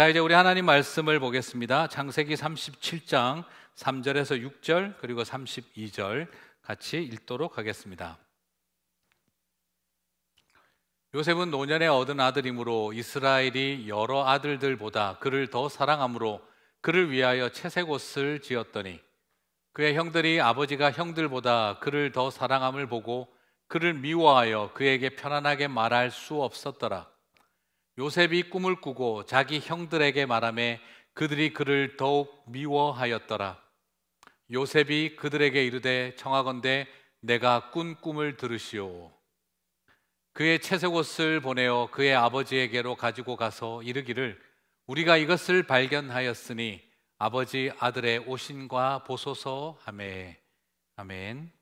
자, 이제 우리 하나님 말씀을 보겠습니다. 창세기 37장 3절에서 6절 그리고 32절 같이 읽도록 하겠습니다. 요셉은 노년에 얻은 아들이므로 이스라엘이 여러 아들들보다 그를 더 사랑함으로 그를 위하여 채색옷을 지었더니 그의 형들이 아버지가 형들보다 그를 더 사랑함을 보고 그를 미워하여 그에게 편안하게 말할 수 없었더라. 요셉이 꿈을 꾸고 자기 형들에게 말하매 그들이 그를 더욱 미워하였더라. 요셉이 그들에게 이르되 청하건대 내가 꾼 꿈을 들으시오. 그의 채색옷을 보내어 그의 아버지에게로 가지고 가서 이르기를 우리가 이것을 발견하였으니 아버지 아들의 오신과 보소서 하메. 아멘.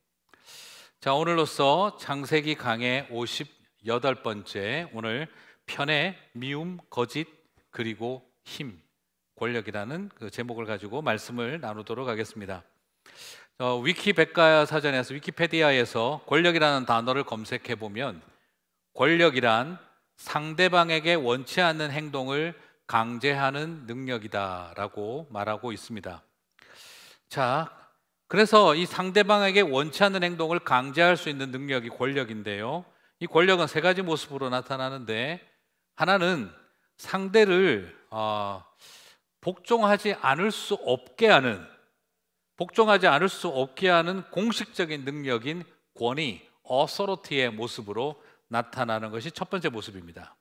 자, 오늘로써 장세기 강의 58번째 오늘 편애, 미움, 거짓, 그리고 힘, 권력이라는 그 제목을 가지고 말씀을 나누도록 하겠습니다. 어, 위키백과 사전에서 위키페디아에서 권력이라는 단어를 검색해 보면 권력이란 상대방에게 원치 않는 행동을 강제하는 능력이다라고 말하고 있습니다. 자, 그래서 이 상대방에게 원치 않는 행동을 강제할 수 있는 능력이 권력인데요. 이 권력은 세 가지 모습으로 나타나는데 하나는 상대를 어, 복종하지 않을 수 없게 하는 복종하지 않을 수 없게 하는 공식적인 능력인 권위, 어서로티의 모습으로 나타나는 것이 첫 번째 모습입니다.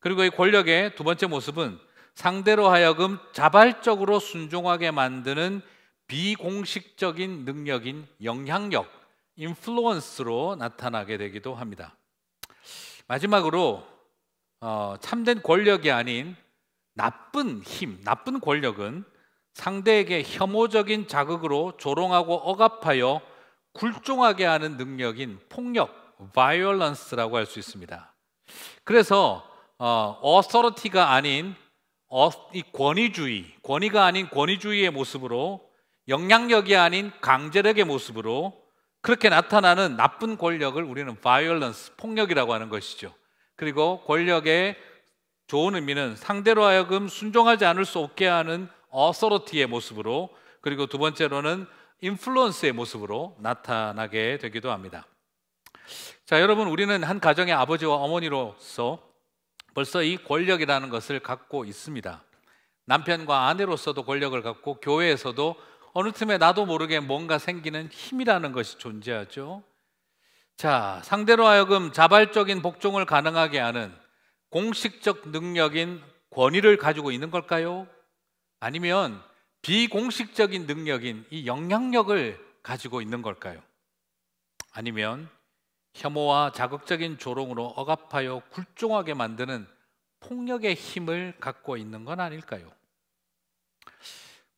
그리고 이 권력의 두 번째 모습은 상대로 하여금 자발적으로 순종하게 만드는 비공식적인 능력인 영향력, 인플루언스로 나타나게 되기도 합니다. 마지막으로 어, 참된 권력이 아닌 나쁜 힘, 나쁜 권력은 상대에게 혐오적인 자극으로 조롱하고 억압하여 굴종하게 하는 능력인 폭력, violence라고 할 수 있습니다. 그래서 어, authority가 아닌 어, 이 권위주의, 권위가 아닌 권위주의의 모습으로 영향력이 아닌 강제력의 모습으로 그렇게 나타나는 나쁜 권력을 우리는 violence, 폭력이라고 하는 것이죠. 그리고 권력의 좋은 의미는 상대로 하여금 순종하지 않을 수 없게 하는 어서로티의 모습으로 그리고 두 번째로는 인플루언스의 모습으로 나타나게 되기도 합니다. 자, 여러분 우리는 한 가정의 아버지와 어머니로서 벌써 이 권력이라는 것을 갖고 있습니다. 남편과 아내로서도 권력을 갖고 교회에서도 어느 틈에 나도 모르게 뭔가 생기는 힘이라는 것이 존재하죠. 자, 상대로 하여금 자발적인 복종을 가능하게 하는 공식적 능력인 권위를 가지고 있는 걸까요? 아니면 비공식적인 능력인 이 영향력을 가지고 있는 걸까요? 아니면 혐오와 자극적인 조롱으로 억압하여 굴종하게 만드는 폭력의 힘을 갖고 있는 건 아닐까요?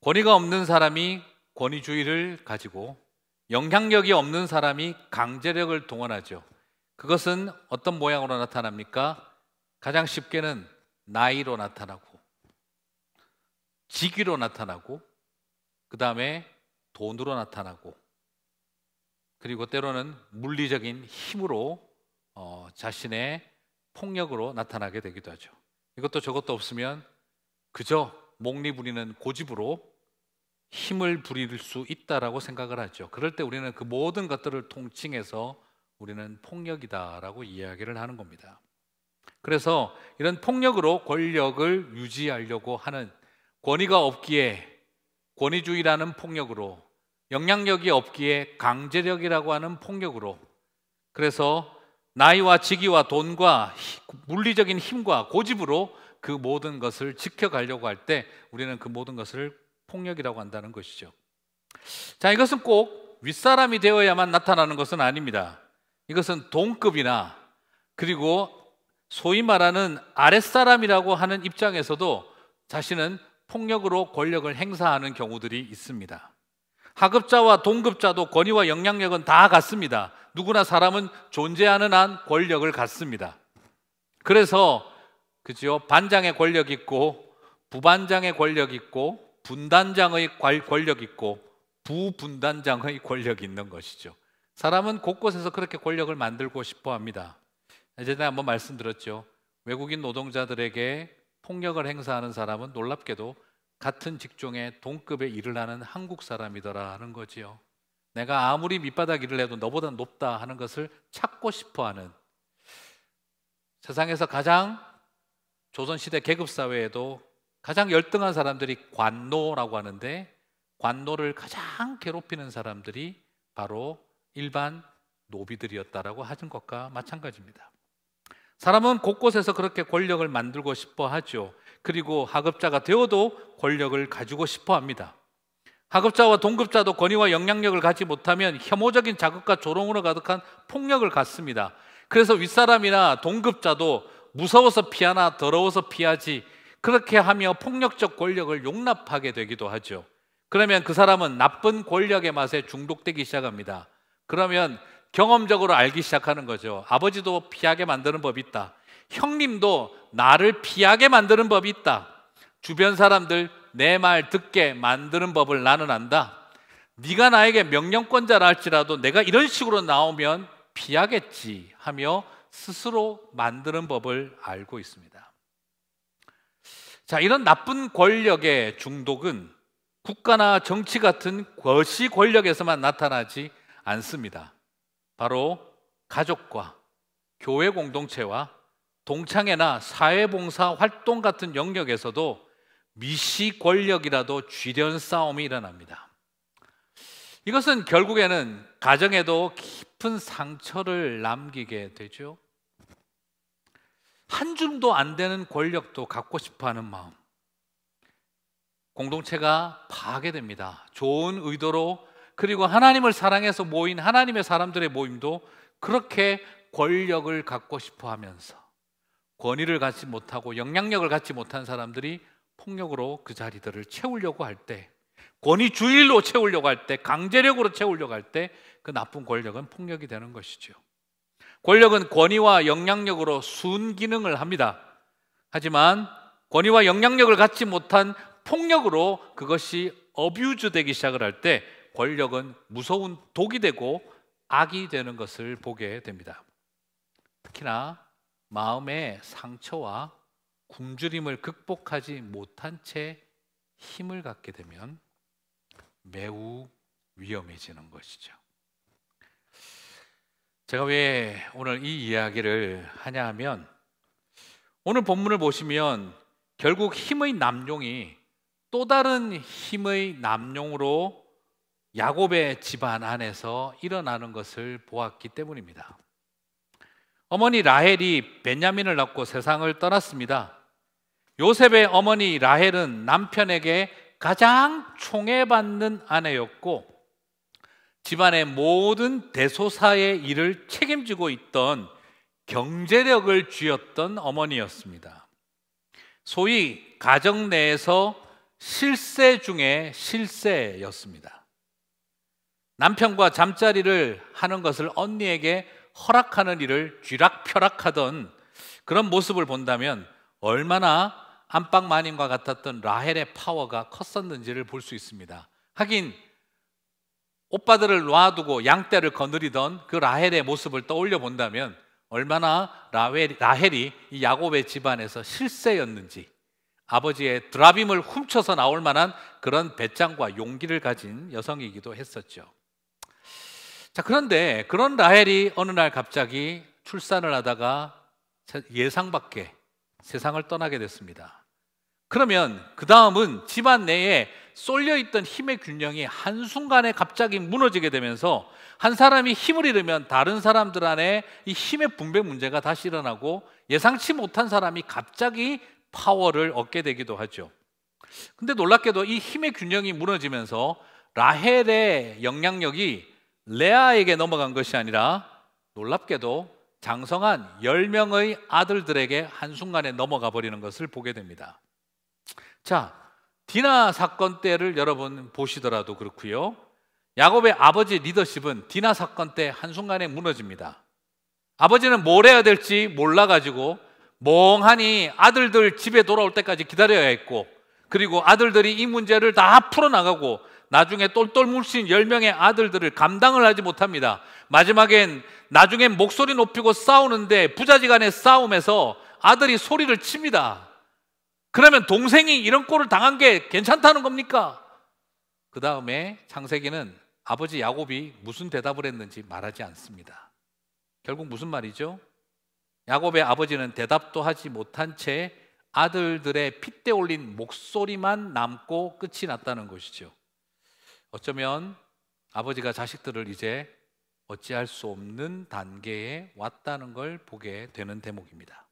권위가 없는 사람이 권위주의를 가지고 영향력이 없는 사람이 강제력을 동원하죠. 그것은 어떤 모양으로 나타납니까? 가장 쉽게는 나이로 나타나고, 직위로 나타나고, 그 다음에 돈으로 나타나고, 그리고 때로는 물리적인 힘으로 어, 자신의 폭력으로 나타나게 되기도 하죠. 이것도 저것도 없으면 그저 목리 부리는 고집으로 힘을 부릴 수 있다라고 생각을 하죠. 그럴 때 우리는 그 모든 것들을 통칭해서 우리는 폭력이다라고 이야기를 하는 겁니다. 그래서 이런 폭력으로 권력을 유지하려고 하는 권위가 없기에 권위주의라는 폭력으로 영향력이 없기에 강제력이라고 하는 폭력으로 그래서 나이와 직위와 돈과 물리적인 힘과 고집으로 그 모든 것을 지켜가려고 할 때 우리는 그 모든 것을 폭력이라고 한다는 것이죠. 자, 이것은 꼭 윗사람이 되어야만 나타나는 것은 아닙니다. 이것은 동급이나 그리고 소위 말하는 아랫사람이라고 하는 입장에서도 자신은 폭력으로 권력을 행사하는 경우들이 있습니다. 하급자와 동급자도 권위와 영향력은 다 같습니다. 누구나 사람은 존재하는 한 권력을 갖습니다. 그래서 그죠 반장의 권력 있고 부반장의 권력 있고 분단장의 권력 있고 부분단장의 권력이 있는 것이죠. 사람은 곳곳에서 그렇게 권력을 만들고 싶어 합니다. 예전에 한번 말씀드렸죠. 외국인 노동자들에게 폭력을 행사하는 사람은 놀랍게도 같은 직종의 동급에 일을 하는 한국 사람이더라 하는 거지요. 내가 아무리 밑바닥 일을 해도 너보다 높다 하는 것을 찾고 싶어 하는 세상에서 가장 조선시대 계급사회에도 가장 열등한 사람들이 관노라고 하는데 관노를 가장 괴롭히는 사람들이 바로 일반 노비들이었다라고 하는 것과 마찬가지입니다. 사람은 곳곳에서 그렇게 권력을 만들고 싶어 하죠. 그리고 하급자가 되어도 권력을 가지고 싶어 합니다. 하급자와 동급자도 권위와 영향력을 갖지 못하면 혐오적인 자극과 조롱으로 가득한 폭력을 갖습니다. 그래서 윗사람이나 동급자도 무서워서 피하나 더러워서 피하지 그렇게 하며 폭력적 권력을 용납하게 되기도 하죠. 그러면 그 사람은 나쁜 권력의 맛에 중독되기 시작합니다. 그러면 경험적으로 알기 시작하는 거죠. 아버지도 피하게 만드는 법이 있다. 형님도 나를 피하게 만드는 법이 있다. 주변 사람들 내 말 듣게 만드는 법을 나는 안다. 네가 나에게 명령권자라 할지라도 내가 이런 식으로 나오면 피하겠지 하며 스스로 만드는 법을 알고 있습니다. 자, 이런 나쁜 권력의 중독은 국가나 정치 같은 거시 권력에서만 나타나지 않습니다. 바로 가족과 교회 공동체와 동창회나 사회봉사 활동 같은 영역에서도 미시 권력이라도 쥐련 싸움이 일어납니다. 이것은 결국에는 가정에도 깊은 상처를 남기게 되죠. 한 줌도 안 되는 권력도 갖고 싶어 하는 마음. 공동체가 파괴됩니다. 좋은 의도로 그리고 하나님을 사랑해서 모인 하나님의 사람들의 모임도 그렇게 권력을 갖고 싶어 하면서 권위를 갖지 못하고 영향력을 갖지 못한 사람들이 폭력으로 그 자리들을 채우려고 할 때, 권위주의로 채우려고 할 때, 강제력으로 채우려고 할 때 그 나쁜 권력은 폭력이 되는 것이죠. 권력은 권위와 영향력으로 순기능을 합니다. 하지만 권위와 영향력을 갖지 못한 폭력으로 그것이 어뷰즈되기 시작을 할 때 권력은 무서운 독이 되고 악이 되는 것을 보게 됩니다. 특히나 마음의 상처와 굶주림을 극복하지 못한 채 힘을 갖게 되면 매우 위험해지는 것이죠. 제가 왜 오늘 이 이야기를 하냐 하면 오늘 본문을 보시면 결국 힘의 남용이 또 다른 힘의 남용으로 야곱의 집안 안에서 일어나는 것을 보았기 때문입니다. 어머니 라헬이 베냐민을 낳고 세상을 떠났습니다. 요셉의 어머니 라헬은 남편에게 가장 총애받는 아내였고 집안의 모든 대소사의 일을 책임지고 있던 경제력을 쥐었던 어머니였습니다. 소위 가정 내에서 실세 중에 실세였습니다. 남편과 잠자리를 하는 것을 언니에게 허락하는 일을 쥐락펴락하던 그런 모습을 본다면 얼마나 안방 마님과 같았던 라헬의 파워가 컸었는지를 볼 수 있습니다. 하긴 오빠들을 놔두고 양떼를 거느리던 그 라헬의 모습을 떠올려 본다면 얼마나 라헬, 라헬이 이 야곱의 집안에서 실세였는지 아버지의 드라빔을 훔쳐서 나올 만한 그런 배짱과 용기를 가진 여성이기도 했었죠. 자, 그런데 그런 라헬이 어느 날 갑자기 출산을 하다가 예상 밖에 세상을 떠나게 됐습니다. 그러면 그 다음은 집안 내에 쏠려 있던 힘의 균형이 한순간에 갑자기 무너지게 되면서 한 사람이 힘을 잃으면 다른 사람들 안에 이 힘의 분배 문제가 다시 일어나고 예상치 못한 사람이 갑자기 파워를 얻게 되기도 하죠. 근데 놀랍게도 이 힘의 균형이 무너지면서 라헬의 영향력이 레아에게 넘어간 것이 아니라 놀랍게도 장성한 10명의 아들들에게 한순간에 넘어가 버리는 것을 보게 됩니다. 자, 디나 사건 때를 여러분 보시더라도 그렇고요. 야곱의 아버지 리더십은 디나 사건 때 한순간에 무너집니다. 아버지는 뭘 해야 될지 몰라가지고 멍하니 아들들 집에 돌아올 때까지 기다려야 했고 그리고 아들들이 이 문제를 다 풀어나가고 나중에 똘똘 뭉친 10명의 아들들을 감당을 하지 못합니다. 마지막엔 나중에 목소리 높이고 싸우는데 부자지간의 싸움에서 아들이 소리를 칩니다. 그러면 동생이 이런 꼴을 당한 게 괜찮다는 겁니까? 그 다음에 창세기는 아버지 야곱이 무슨 대답을 했는지 말하지 않습니다. 결국 무슨 말이죠? 야곱의 아버지는 대답도 하지 못한 채 아들들의 핏대 올린 목소리만 남고 끝이 났다는 것이죠. 어쩌면 아버지가 자식들을 이제 어찌할 수 없는 단계에 왔다는 걸 보게 되는 대목입니다.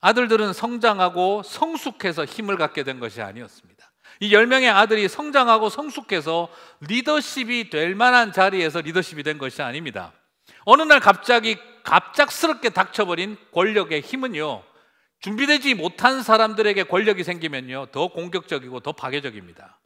아들들은 성장하고 성숙해서 힘을 갖게 된 것이 아니었습니다. 이 10명의 아들이 성장하고 성숙해서 리더십이 될 만한 자리에서 리더십이 된 것이 아닙니다. 어느 날 갑자기 갑작스럽게 닥쳐버린 권력의 힘은요, 준비되지 못한 사람들에게 권력이 생기면요, 더 공격적이고 더 파괴적입니다.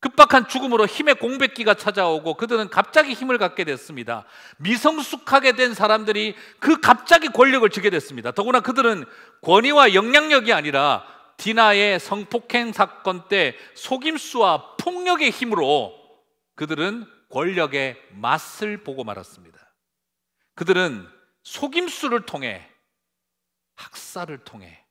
급박한 죽음으로 힘의 공백기가 찾아오고 그들은 갑자기 힘을 갖게 됐습니다. 미성숙하게 된 사람들이 그 갑자기 권력을 쥐게 됐습니다. 더구나 그들은 권위와 영향력이 아니라 디나의 성폭행 사건 때 속임수와 폭력의 힘으로 그들은 권력의 맛을 보고 말았습니다. 그들은 속임수를 통해 학살을 통해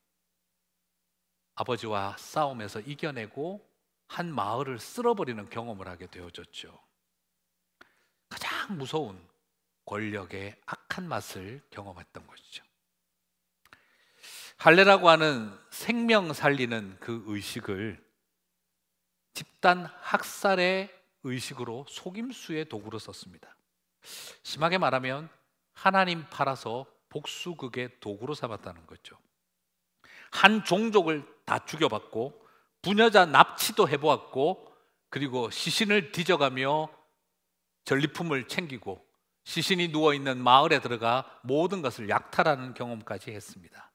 아버지와 싸움에서 이겨내고 한 마을을 쓸어버리는 경험을 하게 되어졌죠. 가장 무서운 권력의 악한 맛을 경험했던 것이죠. 할례라고 하는 생명 살리는 그 의식을 집단 학살의 의식으로 속임수의 도구로 썼습니다. 심하게 말하면 하나님 팔아서 복수극의 도구로 삼았다는 거죠. 한 종족을 다 죽여봤고 부녀자 납치도 해보았고 그리고 시신을 뒤져가며 전리품을 챙기고 시신이 누워 있는 마을에 들어가 모든 것을 약탈하는 경험까지 했습니다.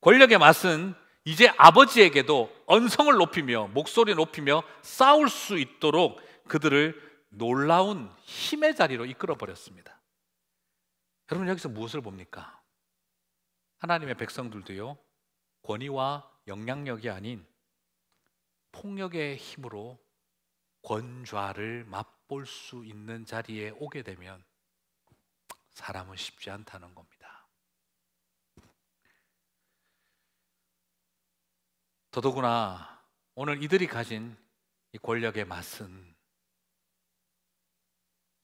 권력의 맛은 이제 아버지에게도 언성을 높이며 목소리 높이며 싸울 수 있도록 그들을 놀라운 힘의 자리로 이끌어 버렸습니다. 여러분 여기서 무엇을 봅니까? 하나님의 백성들도요. 권위와 영향력이 아닌 폭력의 힘으로 권좌를 맛볼 수 있는 자리에 오게 되면 사람은 쉽지 않다는 겁니다. 더더구나 오늘 이들이 가진 권력의 맛은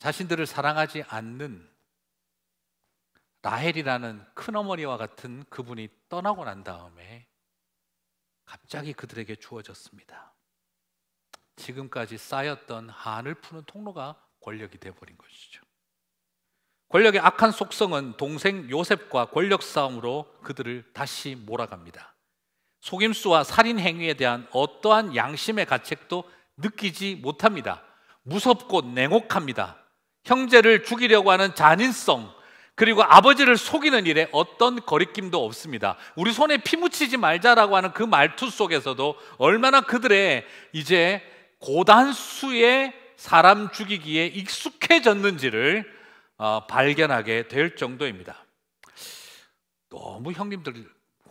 자신들을 사랑하지 않는 라헬이라는 큰어머니와 같은 그분이 떠나고 난 다음에 갑자기 그들에게 주어졌습니다. 지금까지 쌓였던 한을 푸는 통로가 권력이 되어버린 것이죠. 권력의 악한 속성은 동생 요셉과 권력 싸움으로 그들을 다시 몰아갑니다. 속임수와 살인 행위에 대한 어떠한 양심의 가책도 느끼지 못합니다. 무섭고 냉혹합니다. 형제를 죽이려고 하는 잔인성, 그리고 아버지를 속이는 일에 어떤 거리낌도 없습니다. 우리 손에 피 묻히지 말자라고 하는 그 말투 속에서도 얼마나 그들의 이제 고단수의 사람 죽이기에 익숙해졌는지를 어, 발견하게 될 정도입니다. 너무 형님들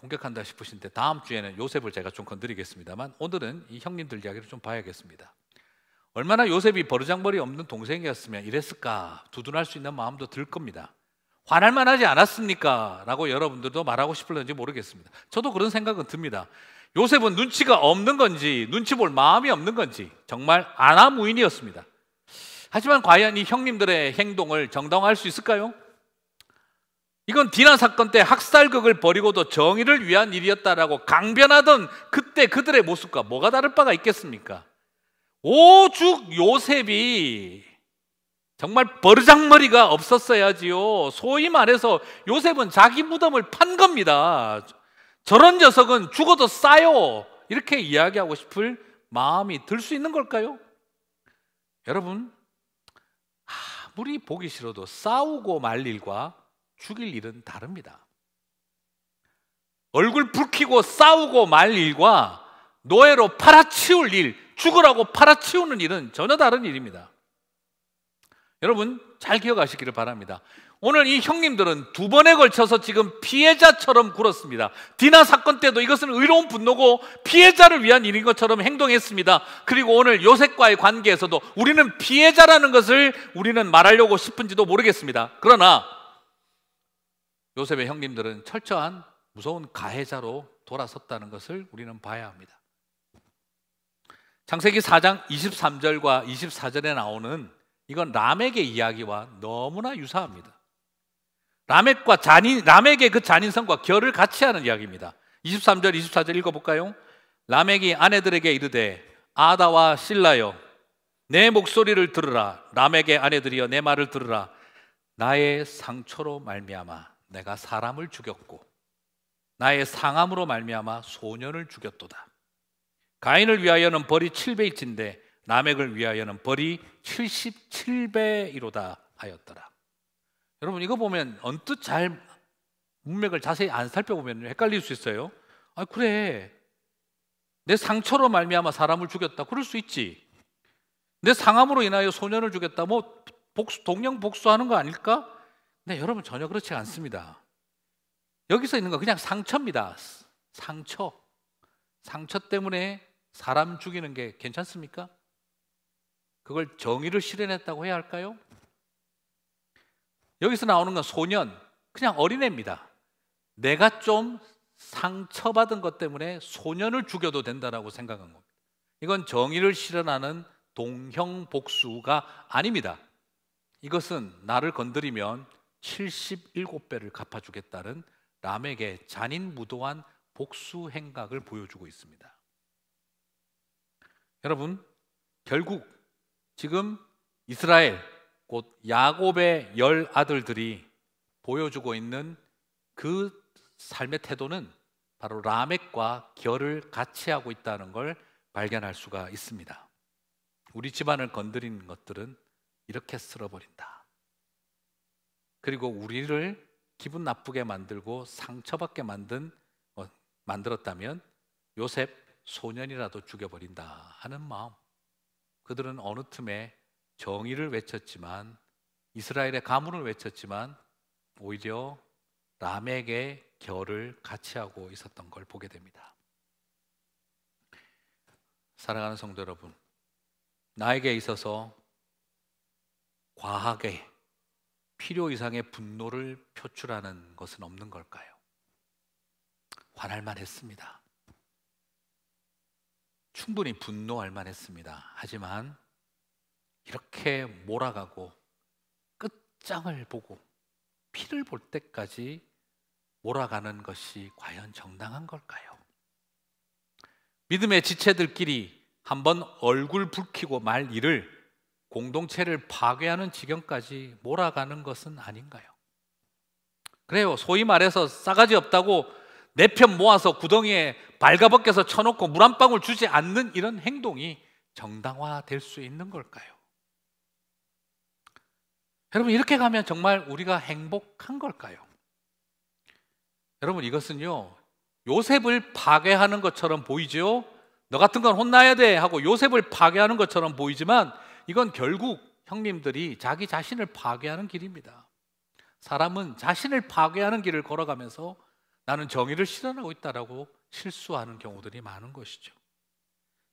공격한다 싶으신데 다음 주에는 요셉을 제가 좀 건드리겠습니다만 오늘은 이 형님들 이야기를 좀 봐야겠습니다. 얼마나 요셉이 버르장머리 없는 동생이었으면 이랬을까 두둔할 수 있는 마음도 들 겁니다. 화날 만하지 않았습니까? 라고 여러분들도 말하고 싶을런지 모르겠습니다. 저도 그런 생각은 듭니다. 요셉은 눈치가 없는 건지, 눈치 볼 마음이 없는 건지, 정말 아나무인이었습니다. 하지만 과연 이 형님들의 행동을 정당화할 수 있을까요? 이건 디난 사건 때 학살극을 벌이고도 정의를 위한 일이었다라고 강변하던 그때 그들의 모습과 뭐가 다를 바가 있겠습니까? 오죽 요셉이 정말 버르장머리가 없었어야지요. 소위 말해서 요셉은 자기 무덤을 판 겁니다. 저런 녀석은 죽어도 싸요. 이렇게 이야기하고 싶을 마음이 들 수 있는 걸까요? 여러분, 아무리 보기 싫어도 싸우고 말 일과 죽일 일은 다릅니다. 얼굴 붉히고 싸우고 말 일과 노예로 팔아치울 일, 죽으라고 팔아치우는 일은 전혀 다른 일입니다. 여러분 잘 기억하시기를 바랍니다. 오늘 이 형님들은 두 번에 걸쳐서 지금 피해자처럼 굴었습니다. 디나 사건 때도 이것은 의로운 분노고 피해자를 위한 일인 것처럼 행동했습니다. 그리고 오늘 요셉과의 관계에서도 우리는 피해자라는 것을 우리는 말하려고 싶은지도 모르겠습니다. 그러나 요셉의 형님들은 철저한 무서운 가해자로 돌아섰다는 것을 우리는 봐야 합니다. 창세기 4장 23절과 24절에 나오는 이건 라멕의 이야기와 너무나 유사합니다. 라멕과 잔인, 라멕의 그 잔인성과 결을 같이 하는 이야기입니다. 23절, 24절 읽어볼까요? 라멕이 아내들에게 이르되 아다와 실라여 내 목소리를 들으라 라멕의 아내들이여 내 말을 들으라 나의 상처로 말미암아 내가 사람을 죽였고 나의 상함으로 말미암아 소년을 죽였도다 가인을 위하여는 벌이 7베이츠데 남액을 위하여는 벌이 77배이로다 하였더라. 여러분 이거 보면 언뜻 잘 문맥을 자세히 안 살펴보면 헷갈릴 수 있어요. 아 그래 내 상처로 말미암아 사람을 죽였다 그럴 수 있지. 내 상함으로 인하여 소년을 죽였다 뭐 복수, 동양 복수하는 거 아닐까? 네 여러분 전혀 그렇지 않습니다. 여기서 있는 건 그냥 상처입니다. 상처 상처 때문에 사람 죽이는 게 괜찮습니까? 그걸 정의를 실현했다고 해야 할까요? 여기서 나오는 건 소년, 그냥 어린애입니다. 내가 좀 상처받은 것 때문에 소년을 죽여도 된다라고 생각한 겁니다. 이건 정의를 실현하는 동형복수가 아닙니다. 이것은 나를 건드리면 77배를 갚아주겠다는 람에게 잔인무도한 복수 행각을 보여주고 있습니다. 여러분, 결국 지금 이스라엘 곧 야곱의 열 아들들이 보여주고 있는 그 삶의 태도는 바로 라멕과 결을 같이 하고 있다는 걸 발견할 수가 있습니다. 우리 집안을 건드리 것들은 이렇게 쓸어버린다. 그리고 우리를 기분 나쁘게 만들고 상처받게 만든 어, 만들었다면 요셉 소년이라도 죽여버린다 하는 마음. 그들은 어느 틈에 정의를 외쳤지만 이스라엘의 가문을 외쳤지만 오히려 남에게 결을 같이 하고 있었던 걸 보게 됩니다. 사랑하는 성도 여러분, 나에게 있어서 과하게 필요 이상의 분노를 표출하는 것은 없는 걸까요? 화날 만했습니다. 충분히 분노할 만했습니다. 하지만 이렇게 몰아가고 끝장을 보고 피를 볼 때까지 몰아가는 것이 과연 정당한 걸까요? 믿음의 지체들끼리 한번 얼굴 붉히고 말 일을 공동체를 파괴하는 지경까지 몰아가는 것은 아닌가요? 그래요. 소위 말해서 싸가지 없다고 내편 모아서 구덩이에 발가벗겨서 쳐놓고 물 한 방울 주지 않는 이런 행동이 정당화될 수 있는 걸까요? 여러분 이렇게 가면 정말 우리가 행복한 걸까요? 여러분 이것은요 요셉을 파괴하는 것처럼 보이죠? 너 같은 건 혼나야 돼 하고 요셉을 파괴하는 것처럼 보이지만 이건 결국 형님들이 자기 자신을 파괴하는 길입니다. 사람은 자신을 파괴하는 길을 걸어가면서 나는 정의를 실현하고 있다라고 실수하는 경우들이 많은 것이죠.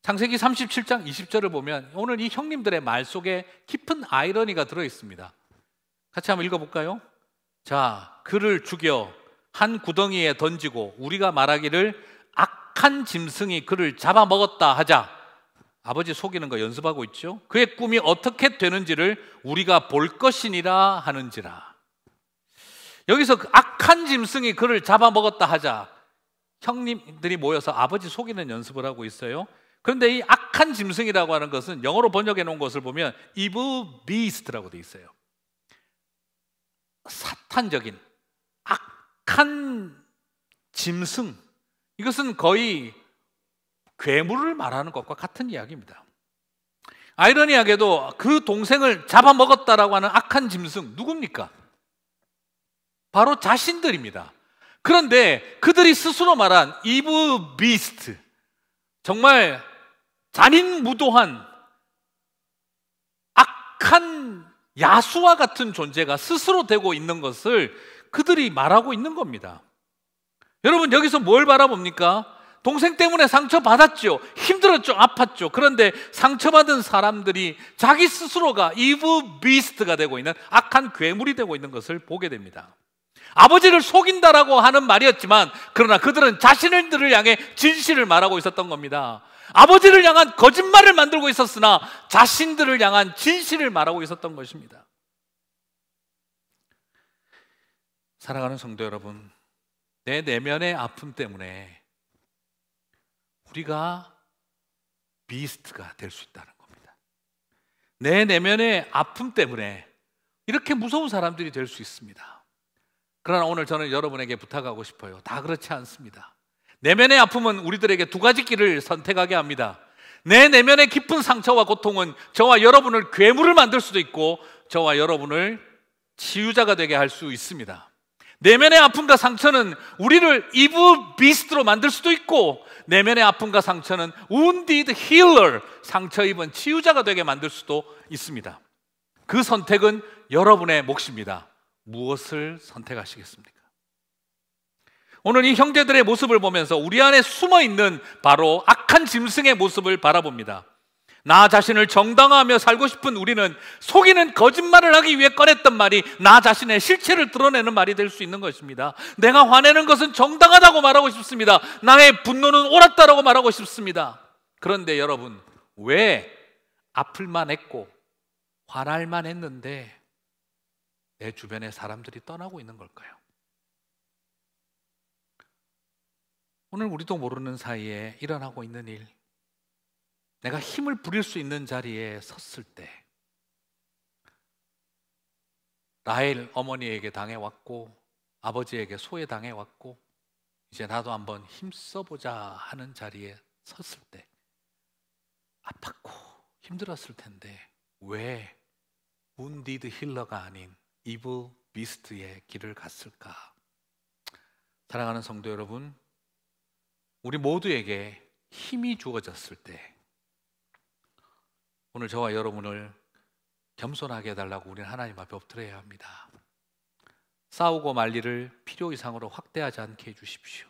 창세기 37장 20절을 보면 오늘 이 형님들의 말 속에 깊은 아이러니가 들어 있습니다. 같이 한번 읽어볼까요? 자, 그를 죽여 한 구덩이에 던지고 우리가 말하기를 악한 짐승이 그를 잡아먹었다 하자. 아버지 속이는 거 연습하고 있죠? 그의 꿈이 어떻게 되는지를 우리가 볼 것이니라 하는지라. 여기서 그 악한 짐승이 그를 잡아먹었다 하자 형님들이 모여서 아버지 속이는 연습을 하고 있어요. 그런데 이 악한 짐승이라고 하는 것은 영어로 번역해 놓은 것을 보면 evil beast라고 돼 있어요. 사탄적인 악한 짐승. 이것은 거의 괴물을 말하는 것과 같은 이야기입니다. 아이러니하게도 그 동생을 잡아먹었다라고 하는 악한 짐승 누굽니까? 바로 자신들입니다. 그런데 그들이 스스로 말한 이브 비스트, 정말 잔인무도한 악한 야수와 같은 존재가 스스로 되고 있는 것을 그들이 말하고 있는 겁니다. 여러분, 여기서 뭘 바라봅니까? 동생 때문에 상처받았죠. 힘들었죠. 아팠죠. 그런데 상처받은 사람들이 자기 스스로가 이브 비스트가 되고 있는 악한 괴물이 되고 있는 것을 보게 됩니다. 아버지를 속인다라고 하는 말이었지만 그러나 그들은 자신들을 향해 진실을 말하고 있었던 겁니다. 아버지를 향한 거짓말을 만들고 있었으나 자신들을 향한 진실을 말하고 있었던 것입니다. 사랑하는 성도 여러분, 내 내면의 아픔 때문에 우리가 비스트가 될 수 있다는 겁니다. 내 내면의 아픔 때문에 이렇게 무서운 사람들이 될 수 있습니다. 그러나 오늘 저는 여러분에게 부탁하고 싶어요. 다 그렇지 않습니다. 내면의 아픔은 우리들에게 두 가지 길을 선택하게 합니다. 내 내면의 깊은 상처와 고통은 저와 여러분을 괴물을 만들 수도 있고 저와 여러분을 치유자가 되게 할 수 있습니다. 내면의 아픔과 상처는 우리를 이브 비스트로 만들 수도 있고 내면의 아픔과 상처는 운디드 힐 d 상처 입은 치유자가 되게 만들 수도 있습니다. 그 선택은 여러분의 몫입니다. 무엇을 선택하시겠습니까? 오늘 이 형제들의 모습을 보면서 우리 안에 숨어 있는 바로 악한 짐승의 모습을 바라봅니다. 나 자신을 정당화하며 살고 싶은 우리는 속이는 거짓말을 하기 위해 꺼냈던 말이 나 자신의 실체를 드러내는 말이 될 수 있는 것입니다. 내가 화내는 것은 정당하다고 말하고 싶습니다. 나의 분노는 옳았다라고 말하고 싶습니다. 그런데 여러분, 왜 아플만 했고 화날만 했는데 내 주변의 사람들이 떠나고 있는 걸까요? 오늘 우리도 모르는 사이에 일어나고 있는 일, 내가 힘을 부릴 수 있는 자리에 섰을 때, 라헬 어머니에게 당해왔고, 아버지에게 소외당해왔고, 이제 나도 한번 힘써보자 하는 자리에 섰을 때, 아팠고 힘들었을 텐데, 왜 운디드 힐러가 아닌 이브 비스트의 길을 갔을까? 사랑하는 성도 여러분, 우리 모두에게 힘이 주어졌을 때 오늘 저와 여러분을 겸손하게 해달라고 우리는 하나님 앞에 엎드려야 합니다. 싸우고 말리를 필요 이상으로 확대하지 않게 해주십시오.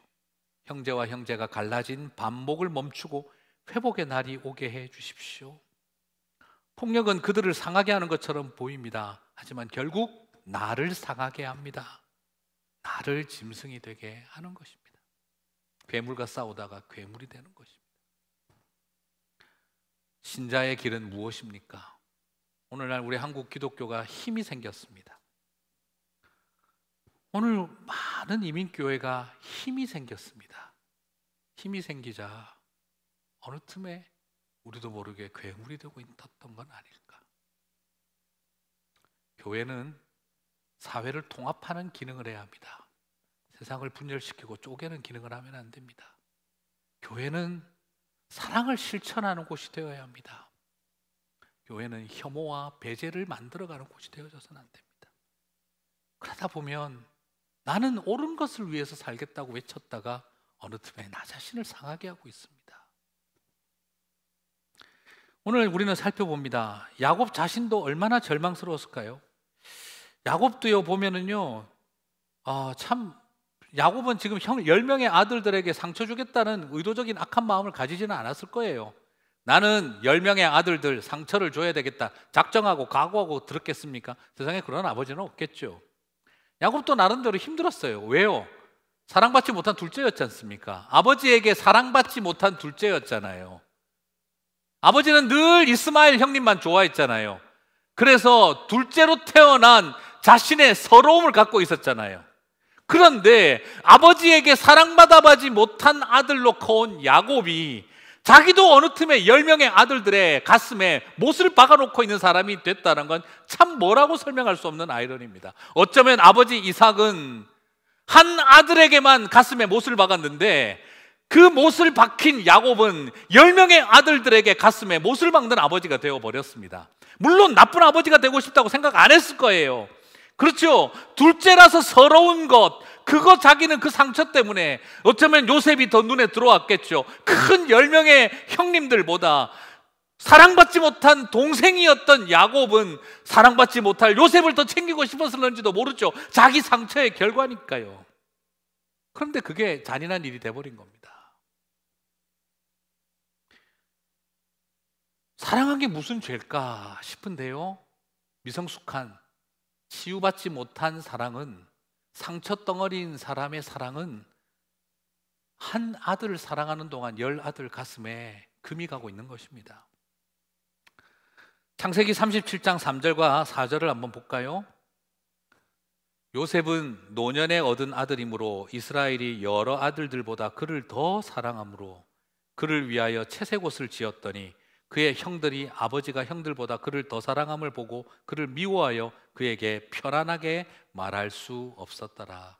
형제와 형제가 갈라진 반목을 멈추고 회복의 날이 오게 해 주십시오. 폭력은 그들을 상하게 하는 것처럼 보입니다. 하지만 결국 나를 상하게 합니다. 나를 짐승이 되게 하는 것입니다. 괴물과 싸우다가 괴물이 되는 것입니다. 신자의 길은 무엇입니까? 오늘날 우리 한국 기독교가 힘이 생겼습니다. 오늘 많은 이민교회가 힘이 생겼습니다. 힘이 생기자 어느 틈에 우리도 모르게 괴물이 되고 있었던 건 아닐까? 교회는 사회를 통합하는 기능을 해야 합니다. 세상을 분열시키고 쪼개는 기능을 하면 안 됩니다. 교회는 사랑을 실천하는 곳이 되어야 합니다. 교회는 혐오와 배제를 만들어가는 곳이 되어져서는 안 됩니다. 그러다 보면 나는 옳은 것을 위해서 살겠다고 외쳤다가 어느 틈에 나 자신을 상하게 하고 있습니다. 오늘 우리는 살펴봅니다. 야곱 자신도 얼마나 절망스러웠을까요? 야곱도요 보면은요. 아, 참 야곱은 지금 형 10명의 아들들에게 상처 주겠다는 의도적인 악한 마음을 가지지는 않았을 거예요. 나는 10명의 아들들 상처를 줘야 되겠다. 작정하고 각오하고 들었겠습니까? 세상에 그런 아버지는 없겠죠. 야곱도 나름대로 힘들었어요. 왜요? 사랑받지 못한 둘째였지 않습니까? 아버지에게 사랑받지 못한 둘째였잖아요. 아버지는 늘 이스마엘 형님만 좋아했잖아요. 그래서 둘째로 태어난 자신의 서러움을 갖고 있었잖아요. 그런데 아버지에게 사랑받아보지 못한 아들로 커온 야곱이 자기도 어느 틈에 열명의 아들들의 가슴에 못을 박아놓고 있는 사람이 됐다는 건 참 뭐라고 설명할 수 없는 아이러니입니다. 어쩌면 아버지 이삭은 한 아들에게만 가슴에 못을 박았는데 그 못을 박힌 야곱은 열명의 아들들에게 가슴에 못을 박는 아버지가 되어버렸습니다. 물론 나쁜 아버지가 되고 싶다고 생각 안 했을 거예요. 그렇죠. 둘째라서 서러운 것, 그거 자기는 그 상처 때문에 어쩌면 요셉이 더 눈에 들어왔겠죠. 큰 열명의 형님들보다 사랑받지 못한 동생이었던 야곱은 사랑받지 못할 요셉을 더 챙기고 싶었을는지도 모르죠. 자기 상처의 결과니까요. 그런데 그게 잔인한 일이 돼버린 겁니다. 사랑한 게 무슨 죄일까 싶은데요. 미성숙한 치유받지 못한 사랑은 상처 덩어리인 사람의 사랑은 한 아들을 사랑하는 동안 열 아들 가슴에 금이 가고 있는 것입니다. 창세기 37장 3절과 4절을 한번 볼까요? 요셉은 노년에 얻은 아들이므로 이스라엘이 여러 아들들보다 그를 더 사랑함으로 그를 위하여 채색옷을 지었더니 그의 형들이 아버지가 형들보다 그를 더 사랑함을 보고 그를 미워하여 그에게 편안하게 말할 수 없었더라.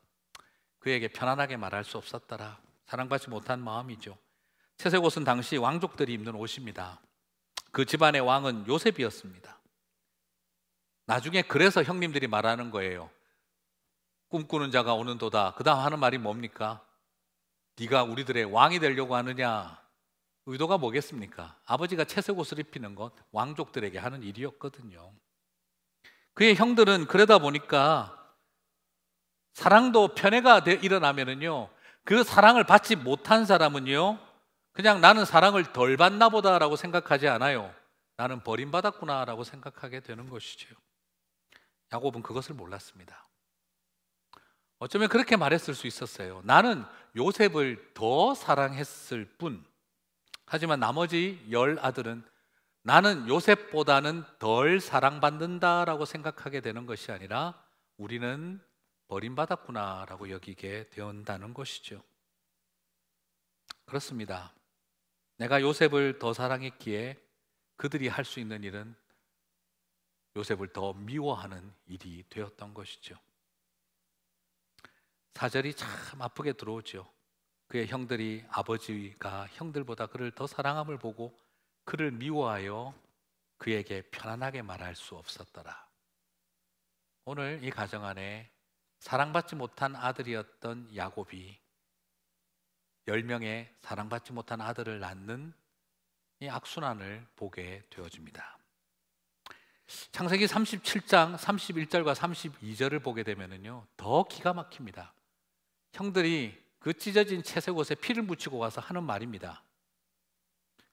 그에게 편안하게 말할 수 없었더라. 사랑받지 못한 마음이죠. 채색 옷은 당시 왕족들이 입는 옷입니다. 그 집안의 왕은 요셉이었습니다. 나중에 그래서 형님들이 말하는 거예요. 꿈꾸는 자가 오는도다. 그다음 하는 말이 뭡니까? 네가 우리들의 왕이 되려고 하느냐? 의도가 뭐겠습니까? 아버지가 채색 옷을 입히는 것 왕족들에게 하는 일이었거든요. 그의 형들은 그러다 보니까 사랑도 편애가 일어나면은요, 그 사랑을 받지 못한 사람은요, 그냥 나는 사랑을 덜 받나 보다라고 생각하지 않아요. 나는 버림받았구나라고 생각하게 되는 것이죠. 야곱은 그것을 몰랐습니다. 어쩌면 그렇게 말했을 수 있었어요. 나는 요셉을 더 사랑했을 뿐. 하지만 나머지 열 아들은 나는 요셉보다는 덜 사랑받는다라고 생각하게 되는 것이 아니라 우리는 버림받았구나라고 여기게 되었다는 것이죠. 그렇습니다. 내가 요셉을 더 사랑했기에 그들이 할 수 있는 일은 요셉을 더 미워하는 일이 되었던 것이죠. 사절이 참 아프게 들어오죠. 그의 형들이 아버지가 형들보다 그를 더 사랑함을 보고 그를 미워하여 그에게 편안하게 말할 수 없었더라. 오늘 이 가정 안에 사랑받지 못한 아들이었던 야곱이 1명의 사랑받지 못한 아들을 낳는 이 악순환을 보게 되어집니다. 창세기 37장 31절과 32절을 보게 되면은요. 더 기가 막힙니다. 형들이 그 찢어진 채색옷에 피를 묻히고 가서 하는 말입니다.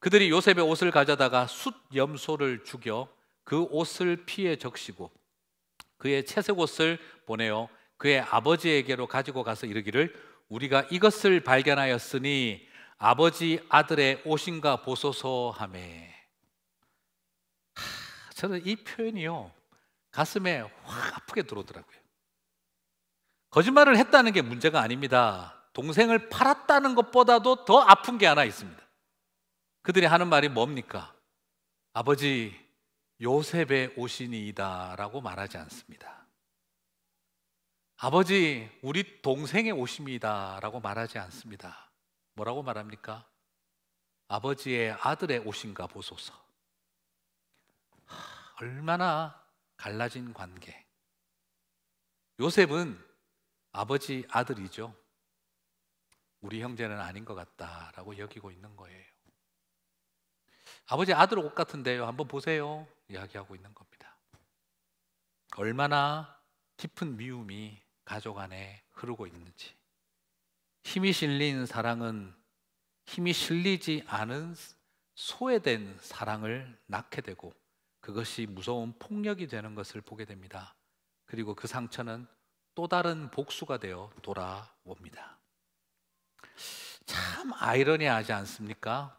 그들이 요셉의 옷을 가져다가 숫 염소를 죽여 그 옷을 피해 적시고 그의 채색 옷을 보내어 그의 아버지에게로 가지고 가서 이르기를 우리가 이것을 발견하였으니 아버지 아들의 옷인가 보소서 하매 저는 이 표현이요 가슴에 확 아프게 들어오더라고요 거짓말을 했다는 게 문제가 아닙니다 동생을 팔았다는 것보다도 더 아픈 게 하나 있습니다 그들이 하는 말이 뭡니까? 아버지 요셉의 오신이다라고 말하지 않습니다. 아버지 우리 동생의 오심이다라고 말하지 않습니다. 뭐라고 말합니까? 아버지의 아들의 오신가 보소서. 하, 얼마나 갈라진 관계. 요셉은 아버지 아들이죠. 우리 형제는 아닌 것 같다라고 여기고 있는 거예요. 아버지 아들 옷 같은데요. 한번 보세요. 이야기하고 있는 겁니다. 얼마나 깊은 미움이 가족 안에 흐르고 있는지. 힘이 실린 사랑은 힘이 실리지 않은 소외된 사랑을 낳게 되고 그것이 무서운 폭력이 되는 것을 보게 됩니다. 그리고 그 상처는 또 다른 복수가 되어 돌아옵니다. 참 아이러니하지 않습니까?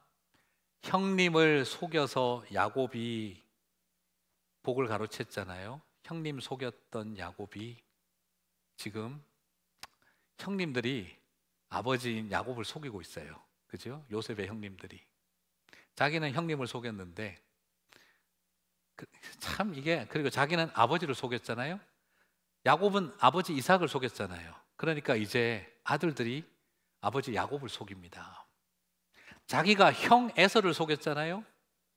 형님을 속여서 야곱이 복을 가로챘잖아요. 형님 속였던 야곱이 지금 형님들이 아버지인 야곱을 속이고 있어요. 그죠? 요셉의 형님들이. 자기는 형님을 속였는데 그, 참 이게 그리고 자기는 아버지를 속였잖아요. 야곱은 아버지 이삭을 속였잖아요. 그러니까 이제 아들들이 아버지 야곱을 속입니다. 자기가 형 에서를 속였잖아요.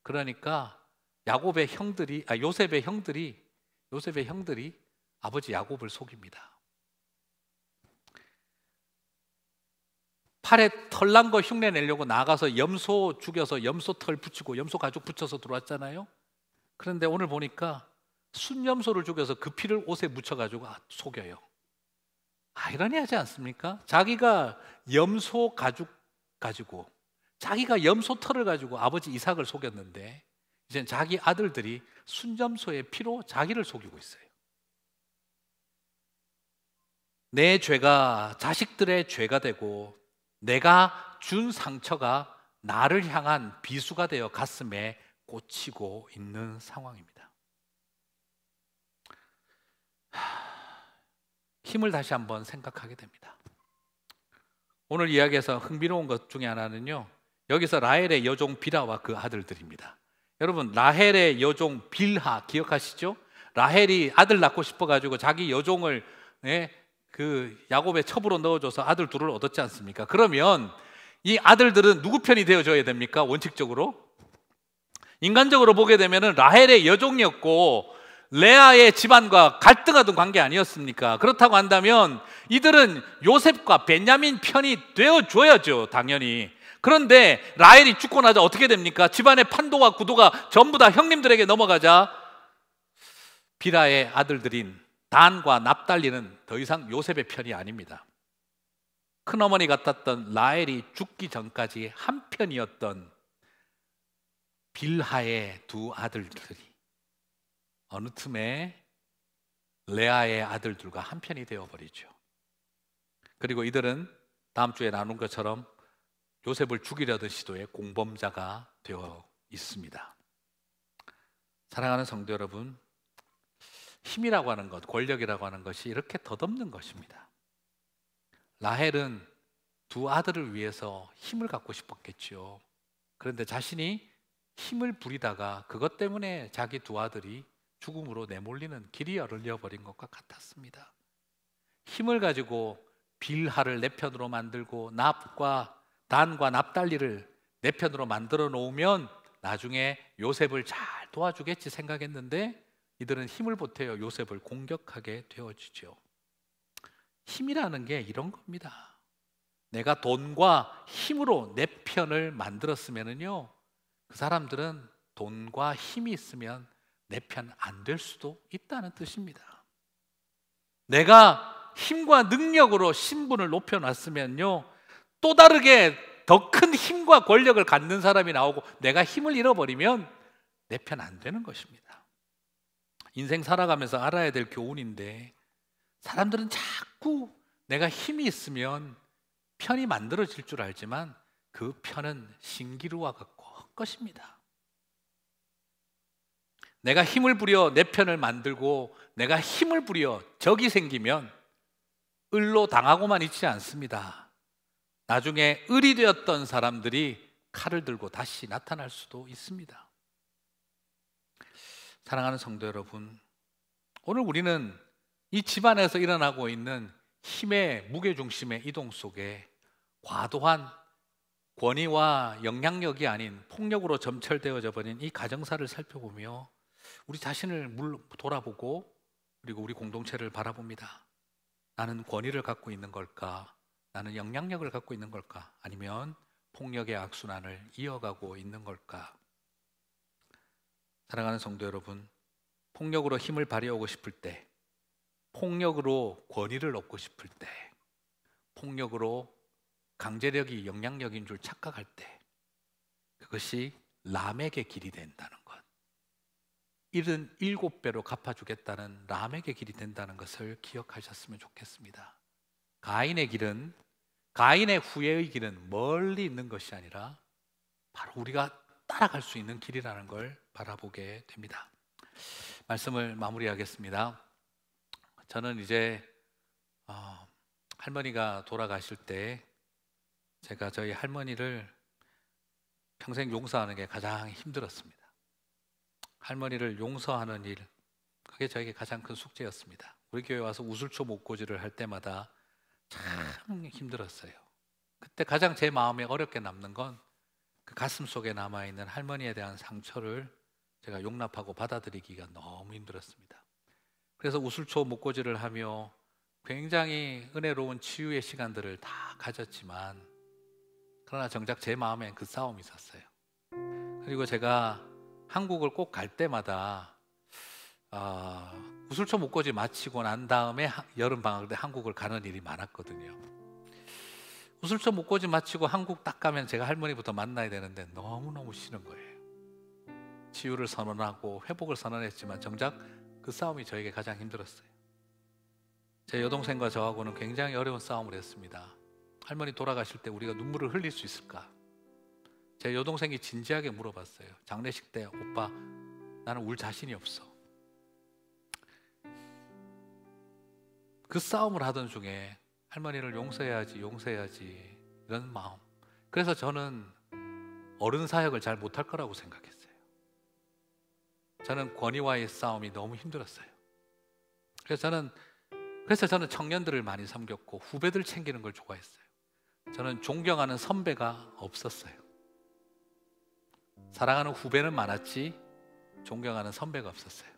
그러니까 야곱의 형들이 아 요셉의 형들이 요셉의 형들이 아버지 야곱을 속입니다. 팔에 털난거 흉내 내려고 나가서 염소 죽여서 염소 털 붙이고 염소 가죽 붙여서 들어왔잖아요. 그런데 오늘 보니까 순염소를 죽여서 그 피를 옷에 묻혀가지고 아, 속여요. 아이러니하지 않습니까? 자기가 염소 가죽 가지고 자기가 염소털을 가지고 아버지 이삭을 속였는데 이제 자기 아들들이 순점소의 피로 자기를 속이고 있어요. 내 죄가 자식들의 죄가 되고 내가 준 상처가 나를 향한 비수가 되어 가슴에 꽂히고 있는 상황입니다. 힘을 다시 한번 생각하게 됩니다. 오늘 이야기에서 흥미로운 것 중에 하나는요. 여기서 라헬의 여종 비라와 그 아들들입니다. 여러분 라헬의 여종 빌하 기억하시죠? 라헬이 아들 낳고 싶어가지고 자기 여종을 예, 그 야곱의 첩으로 넣어줘서 아들 둘을 얻었지 않습니까? 그러면 이 아들들은 누구 편이 되어줘야 됩니까? 원칙적으로 인간적으로 보게 되면 라헬의 여종이었고 레아의 집안과 갈등하던 관계 아니었습니까? 그렇다고 한다면 이들은 요셉과 베냐민 편이 되어줘야죠, 당연히. 그런데 라헬이 죽고 나자 어떻게 됩니까? 집안의 판도와 구도가 전부 다 형님들에게 넘어가자 비라의 아들들인 단과 납달리는 더 이상 요셉의 편이 아닙니다. 큰어머니 같았던 라헬이 죽기 전까지 한 편이었던 빌하의 두 아들들이 어느 틈에 레아의 아들들과 한 편이 되어버리죠. 그리고 이들은 다음 주에 나눈 것처럼 요셉을 죽이려던 시도에 공범자가 되어 있습니다. 사랑하는 성도 여러분, 힘이라고 하는 것, 권력이라고 하는 것이 이렇게 덧없는 것입니다. 라헬은 두 아들을 위해서 힘을 갖고 싶었겠지요. 그런데 자신이 힘을 부리다가 그것 때문에 자기 두 아들이 죽음으로 내몰리는 길이 열려버린 것과 같았습니다. 힘을 가지고 빌하를 내 편으로 만들고 납과 단과 납달리를 내 편으로 만들어 놓으면 나중에 요셉을 잘 도와주겠지 생각했는데 이들은 힘을 보태어 요셉을 공격하게 되어지죠. 힘이라는 게 이런 겁니다. 내가 돈과 힘으로 내 편을 만들었으면은요. 그 사람들은 돈과 힘이 있으면 내 편 안 될 수도 있다는 뜻입니다. 내가 힘과 능력으로 신분을 높여 놨으면요. 또 다르게 더 큰 힘과 권력을 갖는 사람이 나오고 내가 힘을 잃어버리면 내 편 안 되는 것입니다. 인생 살아가면서 알아야 될 교훈인데 사람들은 자꾸 내가 힘이 있으면 편이 만들어질 줄 알지만 그 편은 신기루와 같고 헛것입니다. 내가 힘을 부려 내 편을 만들고 내가 힘을 부려 적이 생기면 을로 당하고만 있지 않습니다. 나중에 을이 되었던 사람들이 칼을 들고 다시 나타날 수도 있습니다. 사랑하는 성도 여러분, 오늘 우리는 이 집안에서 일어나고 있는 힘의 무게중심의 이동 속에 과도한 권위와 영향력이 아닌 폭력으로 점철되어져 버린 이 가정사를 살펴보며 우리 자신을 돌아보고 그리고 우리 공동체를 바라봅니다. 나는 권위를 갖고 있는 걸까? 나는 영향력을 갖고 있는 걸까? 아니면 폭력의 악순환을 이어가고 있는 걸까? 사랑하는 성도 여러분, 폭력으로 힘을 발휘하고 싶을 때, 폭력으로 권위를 얻고 싶을 때, 폭력으로 강제력이 영향력인 줄 착각할 때, 그것이 람에게 길이 된다는 것. 일흔 일곱 배로 갚아주겠다는 람에게 길이 된다는 것을 기억하셨으면 좋겠습니다. 가인의 길은 가인의 후예의 길은 멀리 있는 것이 아니라 바로 우리가 따라갈 수 있는 길이라는 걸 바라보게 됩니다. 말씀을 마무리하겠습니다. 저는 이제 어, 할머니가 돌아가실 때 제가 저희 할머니를 평생 용서하는 게 가장 힘들었습니다. 할머니를 용서하는 일, 그게 저에게 가장 큰 숙제였습니다. 우리 교회 와서 우술초 목고지를 할 때마다 참 힘들었어요. 그때 가장 제 마음에 어렵게 남는 건 그 가슴 속에 남아 있는 할머니에 대한 상처를 제가 용납하고 받아들이기가 너무 힘들었습니다. 그래서 우술초 목고지를 하며 굉장히 은혜로운 치유의 시간들을 다 가졌지만 그러나 정작 제 마음엔 그 싸움이 있었어요. 그리고 제가 한국을 꼭 갈 때마다 어, 구슬초 목고지 마치고 난 다음에 여름 방학 때 한국을 가는 일이 많았거든요. 구슬초 목고지 마치고 한국 딱 가면 제가 할머니부터 만나야 되는데 너무 너무 싫은 거예요. 치유를 선언하고 회복을 선언했지만 정작 그 싸움이 저에게 가장 힘들었어요. 제 여동생과 저하고는 굉장히 어려운 싸움을 했습니다. 할머니 돌아가실 때 우리가 눈물을 흘릴 수 있을까? 제 여동생이 진지하게 물어봤어요. 장례식 때 오빠 나는 울 자신이 없어. 그 싸움을 하던 중에 할머니를 용서해야지, 용서해야지 이런 마음. 그래서 저는 어른 사역을 잘 못할 거라고 생각했어요. 저는 권위와의 싸움이 너무 힘들었어요. 그래서 저는 그래서 저는 청년들을 많이 섬겼고 후배들 챙기는 걸 좋아했어요. 저는 존경하는 선배가 없었어요. 사랑하는 후배는 많았지 존경하는 선배가 없었어요.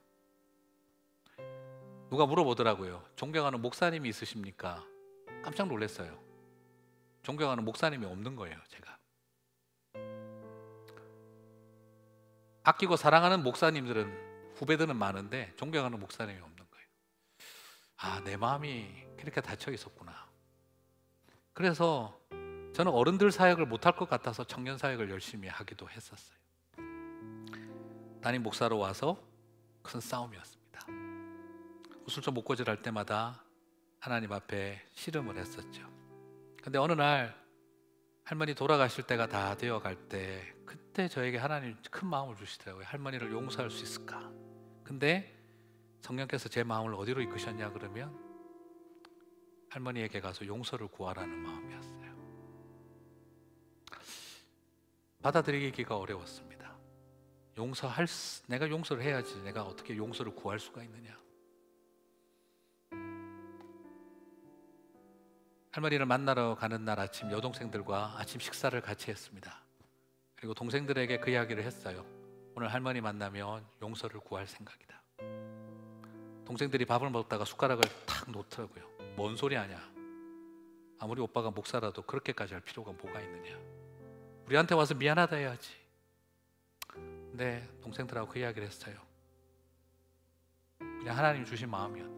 누가 물어보더라고요. 존경하는 목사님이 있으십니까? 깜짝 놀랐어요. 존경하는 목사님이 없는 거예요, 제가. 아끼고 사랑하는 목사님들은 후배들은 많은데 존경하는 목사님이 없는 거예요. 아, 내 마음이 그렇게 닫혀 있었구나. 그래서 저는 어른들 사역을 못할 것 같아서 청년 사역을 열심히 하기도 했었어요. 담임 목사로 와서 큰 싸움이었습니다. 순서 목고지할 때마다 하나님 앞에 씨름을 했었죠. 근데 어느 날 할머니 돌아가실 때가 다 되어 갈때 그때 저에게 하나님 큰 마음을 주시더라고요. 할머니를 용서할 수 있을까? 근데 성령께서 제 마음을 어디로 이끄셨냐 그러면 할머니에게 가서 용서를 구하라는 마음이었어요. 받아들이기가 어려웠습니다. 용서할 내가 용서를 해야지 내가 어떻게 용서를 구할 수가 있느냐. 할머니를 만나러 가는 날 아침 여동생들과 아침 식사를 같이 했습니다. 그리고 동생들에게 그 이야기를 했어요. 오늘 할머니 만나면 용서를 구할 생각이다. 동생들이 밥을 먹다가 숟가락을 탁 놓더라고요. 뭔 소리 하냐? 아무리 오빠가 목사라도 그렇게까지 할 필요가 뭐가 있느냐? 우리한테 와서 미안하다 해야지. 근데 동생들하고 그 이야기를 했어요. 그냥 하나님 주신 마음이었.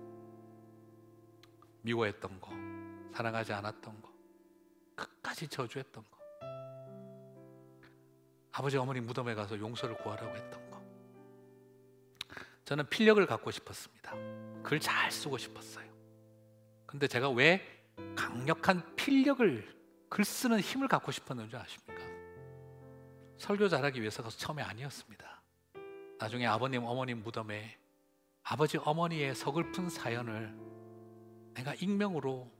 미워했던 거, 사랑하지 않았던 거, 끝까지 저주했던 거, 아버지 어머니 무덤에 가서 용서를 구하라고 했던 거. 저는 필력을 갖고 싶었습니다. 글 잘 쓰고 싶었어요. 근데 제가 왜 강력한 필력을 글 쓰는 힘을 갖고 싶었는지 아십니까? 설교 잘하기 위해서가 처음에 아니었습니다. 나중에 아버님 어머님 무덤에 아버지 어머니의 서글픈 사연을 내가 익명으로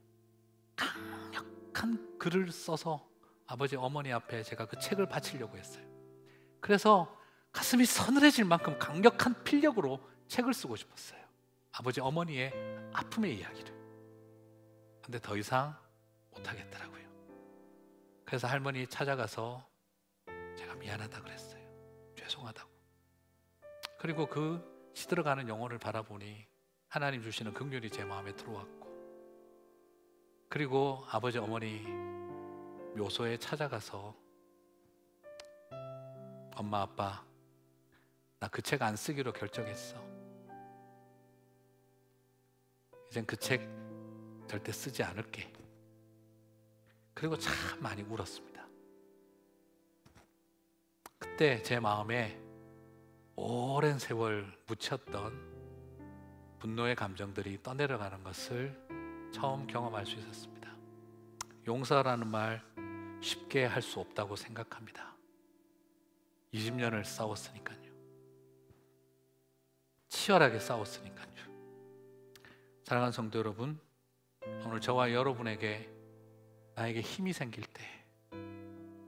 강력한 글을 써서 아버지 어머니 앞에 제가 그 책을 바치려고 했어요. 그래서 가슴이 서늘해질 만큼 강력한 필력으로 책을 쓰고 싶었어요. 아버지 어머니의 아픔의 이야기를. 근데 더 이상 못 하겠더라고요. 그래서 할머니 찾아가서 제가 미안하다 그랬어요. 죄송하다고. 그리고 그 시들어가는 영혼을 바라보니 하나님 주시는 긍휼이 제 마음에 들어왔고 그리고 아버지 어머니 묘소에 찾아가서 엄마 아빠 나 그 책 안 쓰기로 결정했어. 이젠 그 책 절대 쓰지 않을게. 그리고 참 많이 울었습니다. 그때 제 마음에 오랜 세월 묻혔던 분노의 감정들이 떠내려가는 것을 처음 경험할 수 있었습니다. 용서라는 말 쉽게 할 수 없다고 생각합니다. 20년을 싸웠으니까요. 치열하게 싸웠으니까요. 사랑하는 성도 여러분, 오늘 저와 여러분에게 나에게 힘이 생길 때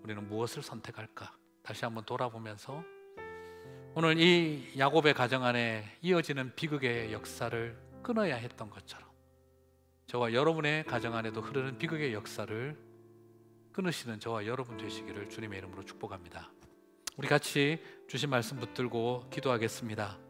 우리는 무엇을 선택할까? 다시 한번 돌아보면서 오늘 이 야곱의 가정 안에 이어지는 비극의 역사를 끊어야 했던 것처럼 저와 여러분의 가정 안에도 흐르는 비극의 역사를 끊으시는 저와 여러분 되시기를 주님의 이름으로 축복합니다. 우리 같이 주신 말씀 붙들고 기도하겠습니다.